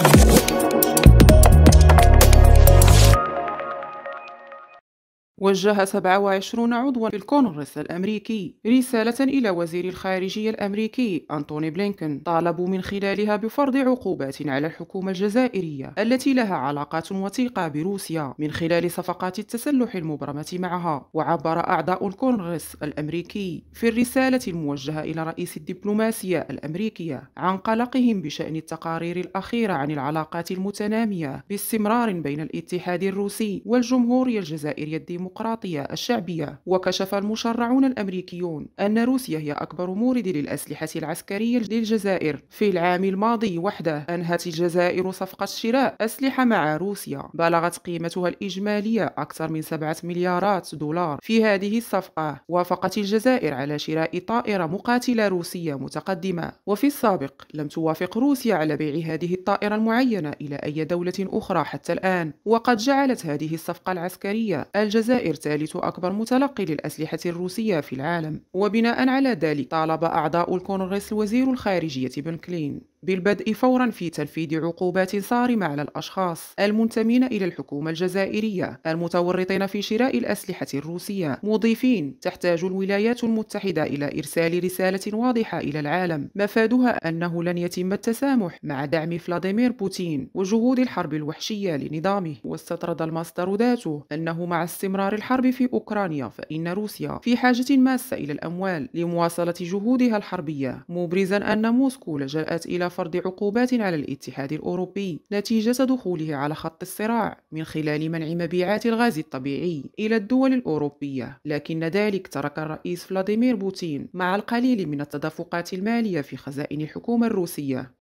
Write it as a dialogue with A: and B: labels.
A: Thank you. وجه 27 عضوا في الكونغرس الأمريكي رسالة إلى وزير الخارجية الأمريكي أنتوني بلينكن طالبوا من خلالها بفرض عقوبات على الحكومة الجزائرية التي لها علاقات وثيقة بروسيا من خلال صفقات التسلح المبرمة معها وعبر أعضاء الكونغرس الأمريكي في الرسالة الموجهة إلى رئيس الدبلوماسية الأمريكية عن قلقهم بشأن التقارير الأخيرة عن العلاقات المتنامية باستمرار بين الاتحاد الروسي والجمهورية الجزائرية الديمقراطية الديمقراطية الشعبية وكشف المشرعون الأمريكيون أن روسيا هي أكبر مورد للأسلحة العسكرية للجزائر في العام الماضي وحده أنهت الجزائر صفقة شراء أسلحة مع روسيا بلغت قيمتها الإجمالية أكثر من 7 مليارات دولار في هذه الصفقة وافقت الجزائر على شراء طائرة مقاتلة روسية متقدمة وفي السابق لم توافق روسيا على بيع هذه الطائرة المعينة إلى أي دولة أخرى حتى الآن وقد جعلت هذه الصفقة العسكرية الجزائر الجزائر ثالث أكبر متلقي للأسلحة الروسية في العالم وبناء على ذلك طالب أعضاء الكونغرس وزير الخارجية بن كلين بالبدء فورا في تنفيذ عقوبات صارمة على الأشخاص المنتمين إلى الحكومة الجزائرية المتورطين في شراء الأسلحة الروسية مضيفين تحتاج الولايات المتحدة إلى إرسال رسالة واضحة إلى العالم مفادها أنه لن يتم التسامح مع دعم فلاديمير بوتين وجهود الحرب الوحشية لنظامه واستطرد المصدر ذاته أنه مع استمرار الحرب في أوكرانيا فإن روسيا في حاجة ماسة إلى الأموال لمواصلة جهودها الحربية مبرزا أن موسكو لجأت إلى فرض عقوبات على الاتحاد الأوروبي نتيجة دخوله على خط الصراع من خلال منع مبيعات الغاز الطبيعي إلى الدول الأوروبية لكن ذلك ترك الرئيس فلاديمير بوتين مع القليل من التدفقات المالية في خزائن الحكومة الروسية